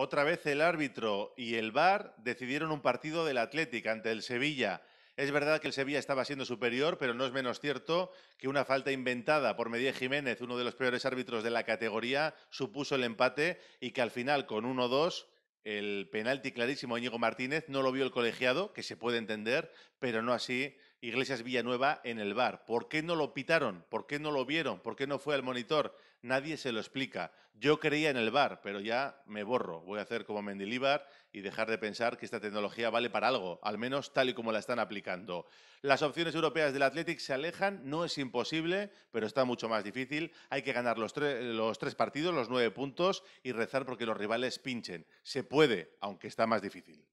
Otra vez el árbitro y el VAR decidieron un partido del Atlético ante el Sevilla. Es verdad que el Sevilla estaba siendo superior, pero no es menos cierto que una falta inventada por Medie Jiménez, uno de los peores árbitros de la categoría, supuso el empate y que al final, con 1-2, el penalti clarísimo de Martínez no lo vio el colegiado, que se puede entender, pero no así Iglesias Villanueva en el bar. ¿Por qué no lo pitaron? ¿Por qué no lo vieron? ¿Por qué no fue al monitor? Nadie se lo explica. Yo creía en el bar, pero ya me borro. Voy a hacer como Mendilibar y dejar de pensar que esta tecnología vale para algo, al menos tal y como la están aplicando. Las opciones europeas del Athletic se alejan, no es imposible, pero está mucho más difícil. Hay que ganar los tres partidos, los nueve puntos y rezar porque los rivales pinchen. Se puede, aunque está más difícil.